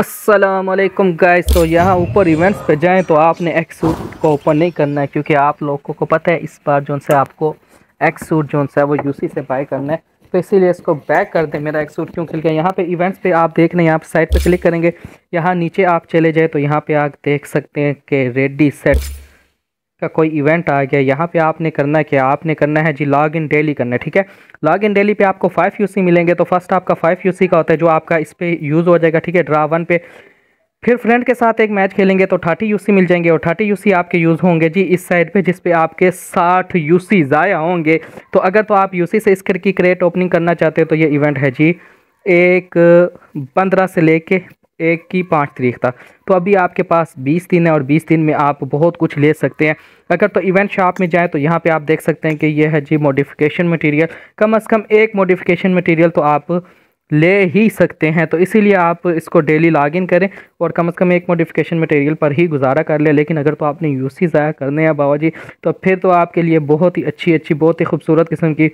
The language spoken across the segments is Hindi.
असलम गाइस तो यहाँ ऊपर इवेंट्स पे जाएं तो आपने एक्स सूट को ओपन नहीं करना है क्योंकि आप लोगों को पता है इस बार जो से आपको एक्स सूट जो है वो यूसी से बाय करना है तो इसीलिए इसको बैक कर दें मेरा एक सूट क्यों गया यहाँ पे इवेंट्स पे आप देख रहे हैं यहाँ पर साइड पे क्लिक करेंगे यहाँ नीचे आप चले जाए तो यहाँ पर आप देख सकते हैं कि रेडी सेट का कोई इवेंट आ गया यहाँ पे आपने करना है क्या आपने करना है जी लॉग इन डेली करना है ठीक है लॉग इन डेली पे आपको फाइव यूसी मिलेंगे तो फर्स्ट आपका फाइव यूसी का होता है जो आपका इस पर यूज़ हो जाएगा ठीक है ड्रा वन पे फिर फ्रेंड के साथ एक मैच खेलेंगे तो थर्टी यूसी मिल जाएंगे और थर्टी यूसी आपके यूज़ होंगे जी इस साइड पे जिस पे आपके साठ यूसी ज़ाया होंगे तो अगर तो आप यूसी से इस की क्रेट ओपनिंग करना चाहते हो तो ये इवेंट है जी एक पंद्रह से लेके एक की पाँच तारीख तक तो अभी आपके पास बीस दिन है और बीस दिन में आप बहुत कुछ ले सकते हैं अगर तो इवेंट शॉप में जाएँ तो यहाँ पे आप देख सकते हैं कि ये है जी मॉडिफिकेशन मटेरियल कम अज़ कम एक मॉडिफिकेशन मटेरियल तो आप ले ही सकते हैं तो इसीलिए आप इसको डेली लॉगिन करें और कम से कम एक मॉडिफिकेशन मटेरियल पर ही गुजारा कर लें लेकिन अगर तो आपने यूसी ज़ाया करने हैं बाबा जी तो फिर तो आपके लिए बहुत ही अच्छी अच्छी बहुत ही खूबसूरत किस्म की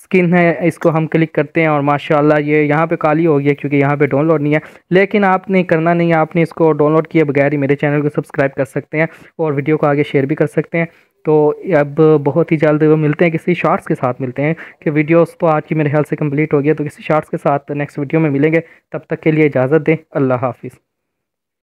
स्किन है इसको हम क्लिक करते हैं और माशाल्लाह ये यहाँ पे काली हो गया क्योंकि यहाँ पे डाउनलोड नहीं है लेकिन आपने करना नहीं है आपने इसको डाउनलोड किए बगैर ही मेरे चैनल को सब्सक्राइब कर सकते हैं और वीडियो को आगे शेयर भी कर सकते हैं तो अब बहुत ही जल्द वो मिलते हैं किसी शार्ट्स के साथ मिलते हैं कि वीडियोज़ तो आज की मेरे ख्याल से कंप्लीट हो गया तो किसी शार्ट्स के साथ नेक्स्ट वीडियो में मिलेंगे तब तक के लिए इजाज़त दें अल्लाह हाफिज़